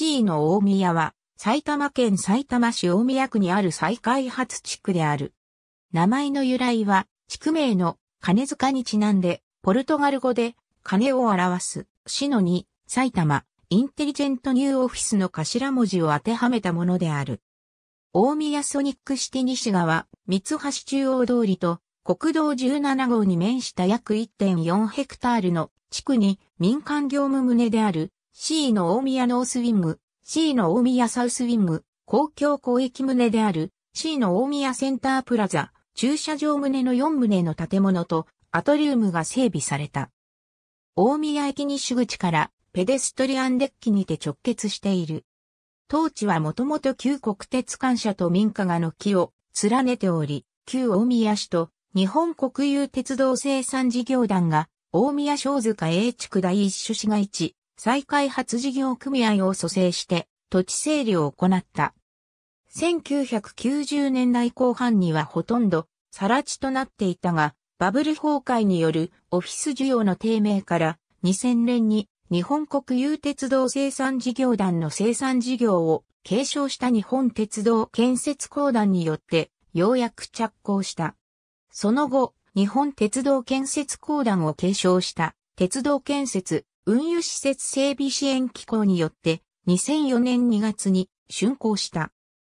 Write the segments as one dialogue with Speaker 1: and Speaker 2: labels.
Speaker 1: 市位の大宮は、埼玉県埼玉市大宮区にある再開発地区である。名前の由来は、地区名の金塚にちなんで、ポルトガル語で金を表す、市の2、埼玉、インテリジェントニューオフィスの頭文字を当てはめたものである。大宮ソニックシティ西側、三橋中央通りと国道17号に面した約1.4ヘクタールの地区に民間業務棟である C の大宮ノースウィング、C の大宮サウスウィング、公共交易棟である C の大宮センタープラザ、駐車場棟の4棟の建物とアトリウムが整備された。大宮駅西口からペデストリアンデッキにて直結している。当地はもともと旧国鉄管社と民家が軒を連ねており、旧大宮市と日本国有鉄道生産事業団が大宮小塚 A 地区第一種市街地再開発事業組合を蘇生して土地整理を行った。1990年代後半にはほとんど更地となっていたが、バブル崩壊によるオフィス需要の低迷から2000年に日本国有鉄道生産事業団の生産事業を継承した日本鉄道建設公団によってようやく着工した。その後、日本鉄道建設公団を継承した鉄道建設運輸施設整備支援機構によって2004年2月に竣工した。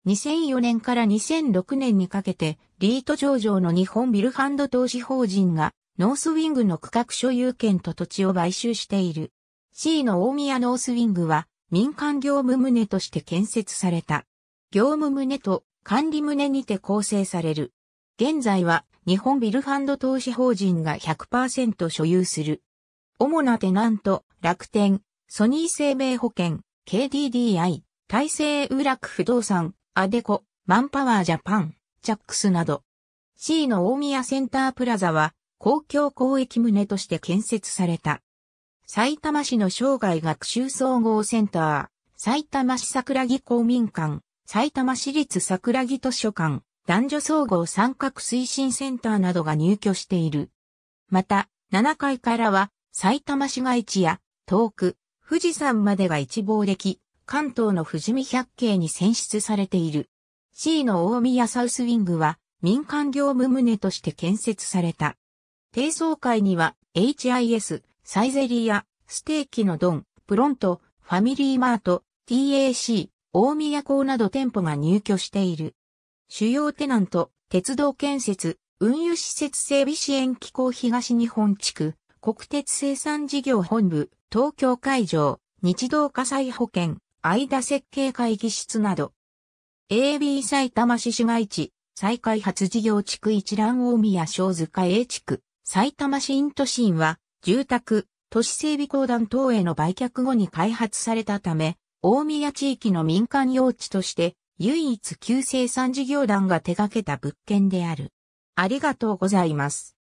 Speaker 1: 2004年から2006年にかけてリート上場の日本ビルファンド投資法人がノースウィングの区画所有権と土地を買収している。C の大宮ノースウィングは民間業務棟として建設された。業務棟と管理棟にて構成される。現在は日本ビルファンド投資法人が100%所有する主なテナント、楽天、ソニー生命保険、KDDI、大西ウラク不動産、アデコ、マンパワージャパン、チャックスなど。C の大宮センタープラザは公共交易棟として建設された。埼玉市の生涯学習総合センター、埼玉市桜木公民館、埼玉市立桜木図書館、男女総合三角推進センターなどが入居している。また、7階からは埼玉市街地や遠く富士山までが一望でき、関東の富士見百景に選出されている。C の大宮サウスウィングは民間業務棟として建設された。低層階には HIS、サイゼリア、ステーキのドン、プロント、ファミリーマート、TAC、大宮港など店舗が入居している。主要テナント、鉄道建設、運輸施設整備支援機構東日本地区、国鉄生産事業本部、東京会場、日動火災保険、間設計会議室など、AB 埼玉市市街地、再開発事業地区一覧大宮小塚 A 地区、埼玉市イン都心は、住宅、都市整備公団等への売却後に開発されたため、大宮地域の民間用地として、唯一旧生産事業団が手掛けた物件である。ありがとうございます。